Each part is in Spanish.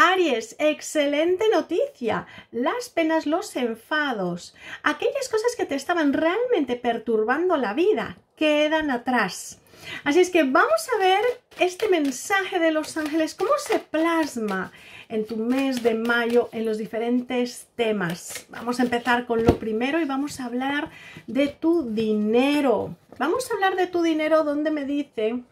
Aries, excelente noticia. Las penas, los enfados, aquellas cosas que te estaban realmente perturbando la vida, quedan atrás. Así es que vamos a ver este mensaje de los ángeles, cómo se plasma en tu mes de mayo en los diferentes temas. Vamos a empezar con lo primero y vamos a hablar de tu dinero. Vamos a hablar de tu dinero donde me dice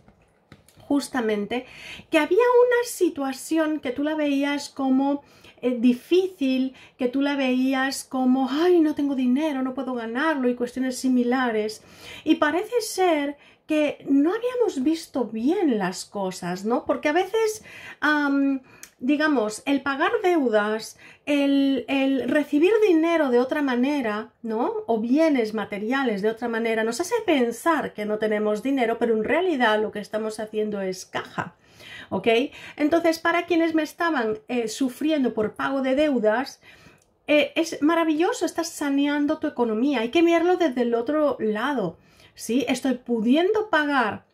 justamente que había una situación que tú la veías como eh, difícil, que tú la veías como, ay, no tengo dinero, no puedo ganarlo y cuestiones similares. Y parece ser que no habíamos visto bien las cosas, ¿no? Porque a veces, digamos, el pagar deudas, el, recibir dinero de otra manera, ¿no? O bienes materiales de otra manera, nos hace pensar que no tenemos dinero, pero en realidad lo que estamos haciendo es caja. ¿Ok? Entonces, para quienes me estaban eh, sufriendo por pago de deudas, eh, es maravilloso, estás saneando tu economía. Hay que mirarlo desde el otro lado. ¿sí? Estoy pudiendo pagar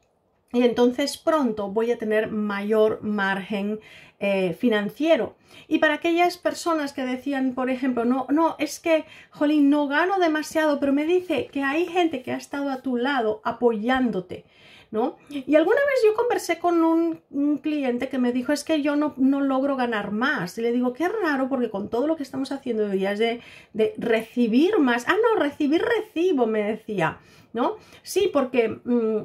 y entonces pronto voy a tener mayor margen eh, financiero. Y para aquellas personas que decían, por ejemplo, no, no, es que, jolín, no gano demasiado, pero me dice que hay gente que ha estado a tu lado apoyándote. ¿No? Y alguna vez yo conversé con un, cliente que me dijo, es que yo no, logro ganar más. Y le digo, qué raro, porque con todo lo que estamos haciendo hoy día es de, recibir más. Ah, no, recibir recibo, me decía, ¿no? Sí, porque... Mm,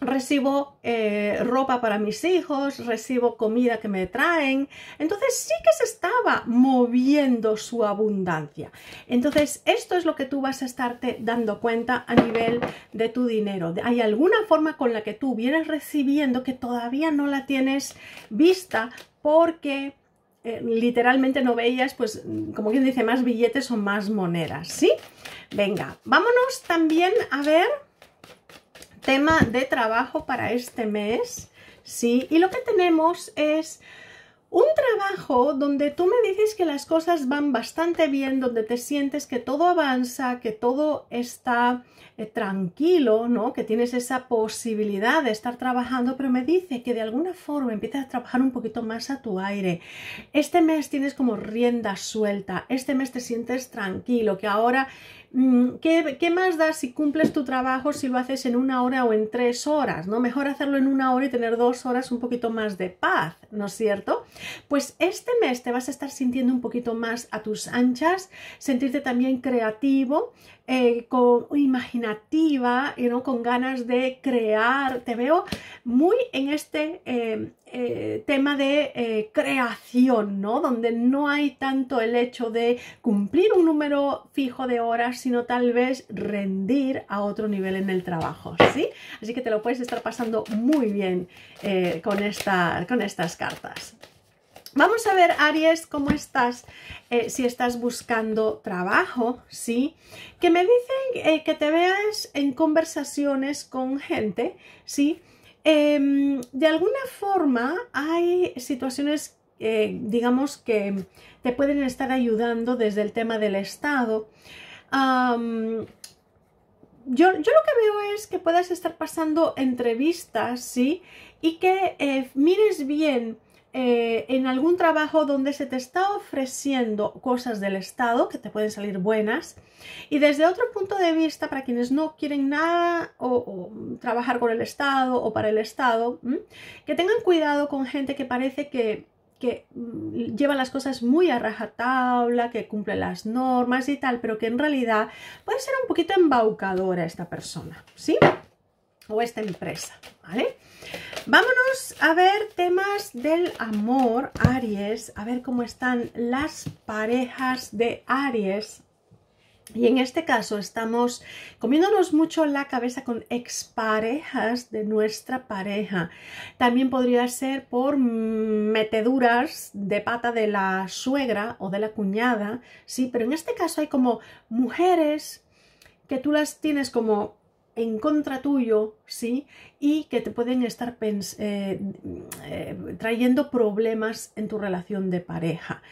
recibo eh, ropa para mis hijos, recibo comida que me traen. Entonces sí que se estaba moviendo su abundancia. Entonces esto es lo que tú vas a estarte dando cuenta a nivel de tu dinero. Hay alguna forma con la que tú vienes recibiendo que todavía no la tienes vista porque... Eh, literalmente no veías, pues, como quien dice, más billetes o más monedas, ¿sí? Venga, vámonos también a ver tema de trabajo para este mes, ¿sí? Y lo que tenemos es un trabajo donde tú me dices que las cosas van bastante bien, donde te sientes que todo avanza, que todo está eh, tranquilo, ¿no? Que tienes esa posibilidad de estar trabajando, pero me dice que de alguna forma empiezas a trabajar un poquito más a tu aire. Este mes tienes como rienda suelta, este mes te sientes tranquilo, que ahora, mm, ¿qué, ¿qué, más da si cumples tu trabajo, si lo haces en una hora o en tres horas, ¿no? Mejor hacerlo en una hora y tener dos horas un poquito más de paz, ¿no es cierto? Pues este mes te vas a estar sintiendo un poquito más a tus anchas, sentirte también creativo, eh, imaginativa, con ganas de crear. Te veo muy en este em, eh, tema de eh, creación, Donde no hay tanto el hecho de cumplir un número fijo de horas, sino tal vez rendir a otro nivel en el trabajo, Así que te lo puedes estar pasando muy bien con estas cartas. Vamos a ver, Aries, cómo estás, eh, si estás buscando trabajo, ¿sí? Que me dicen eh, que te veas en conversaciones con gente, ¿sí? Em, de alguna forma hay situaciones, eh, digamos, que te pueden estar ayudando desde el tema del Estado. yo, yo, lo que veo es que puedas estar pasando entrevistas, ¿sí? Y que mires bien eh, en algún trabajo donde se te está ofreciendo cosas del Estado que te pueden salir buenas y desde otro punto de vista para quienes no quieren nada o, trabajar con el Estado o para el Estado, que tengan cuidado con gente que parece que que mm, lleva las cosas muy a rajatabla, que cumple las normas y tal, pero que en realidad puede ser un poquito embaucadora esta persona, ¿sí? O esta empresa, ¿vale? Vámonos a ver temas del amor, Aries, a ver cómo están las parejas de Aries. Y en este caso estamos comiéndonos mucho la cabeza con exparejas de nuestra pareja. También podría ser por meteduras de pata de la suegra o de la cuñada, sí, pero en este caso hay como mujeres que tú las tienes como en contra tuyo, ¿sí? Y que te pueden estar eh, eh, trayendo problemas en tu relación de pareja.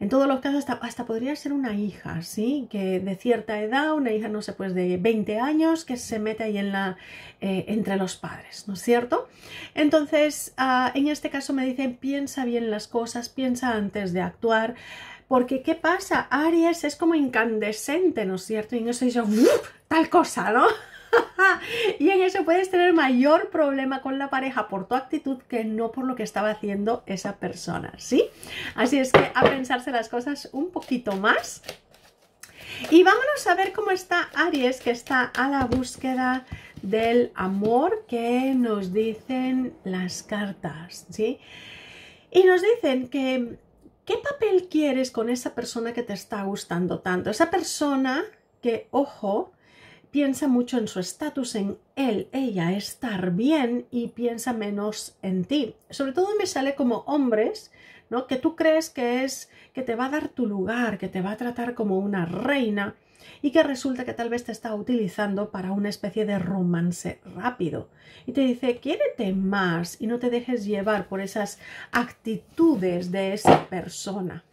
En todos los casos, hasta, podría ser una hija, ¿sí? Que de cierta edad, una hija, no sé, pues de 20 años, que se mete ahí en la, eh, entre los padres, ¿no es cierto? Entonces, ah, en este caso me dicen, piensa bien las cosas, piensa antes de actuar. Porque, ¿qué pasa? Aries es como incandescente, ¿no es cierto? Y no eso yo, tal cosa, ¿no? y en eso puedes tener mayor problema con la pareja por tu actitud que no por lo que estaba haciendo esa persona, ¿sí? Así es que a pensarse las cosas un poquito más. Y vámonos a ver cómo está Aries, que está a la búsqueda del amor que nos dicen las cartas, ¿sí? Y nos dicen que, ¿qué papel quieres con esa persona que te está gustando tanto? Esa persona que, ojo, piensa mucho en su estatus, en él, ella, estar bien y piensa menos en ti. Sobre todo me sale como hombres que tú crees que es que te va a dar tu lugar, que te va a tratar como una reina y que resulta que tal vez te está utilizando para una especie de romance rápido. Y te dice, quiérete más y no te dejes llevar por esas actitudes de esa persona.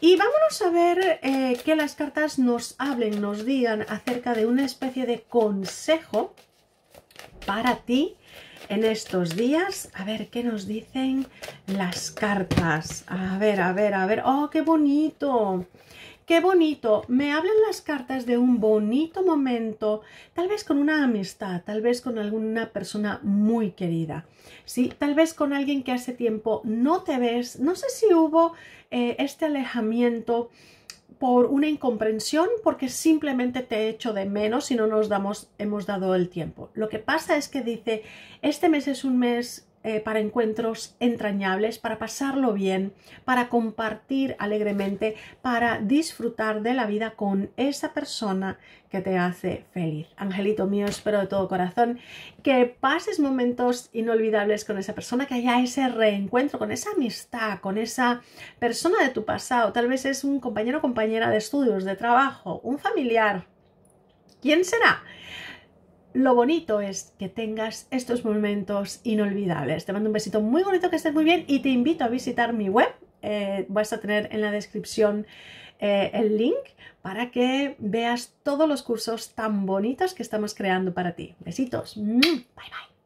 Y vámonos a ver eh, que las cartas nos hablen, nos digan acerca de una especie de consejo para ti en estos días. A ver, ¿qué nos dicen las cartas? A ver, a ver, a ver. ¡Oh, qué bonito! ¡Qué bonito! Me hablan las cartas de un bonito momento, tal vez con una amistad, tal vez con alguna persona muy querida, ¿sí? Tal vez con alguien que hace tiempo no te ves. No sé si hubo eh, este alejamiento, por una incomprensión, porque simplemente te he hecho de menos y no nos damos, hemos dado el tiempo. Lo que pasa es que dice, este mes es un mes eh, para encuentros entrañables, para pasarlo bien, para compartir alegremente, para disfrutar de la vida con esa persona que te hace feliz. Angelito mío, espero de todo corazón que pases momentos inolvidables con esa persona, que haya ese reencuentro, con esa amistad, con esa persona de tu pasado. Tal vez es un compañero o compañera de estudios, de trabajo, un familiar. ¿Quién será? lo bonito es que tengas estos momentos inolvidables. Te mando un besito muy bonito, que estés muy bien y te invito a visitar mi web. Eh, vas a tener en la descripción eh, el link para que veas todos los cursos tan bonitos que estamos creando para ti. Besitos. Mm, bye bye.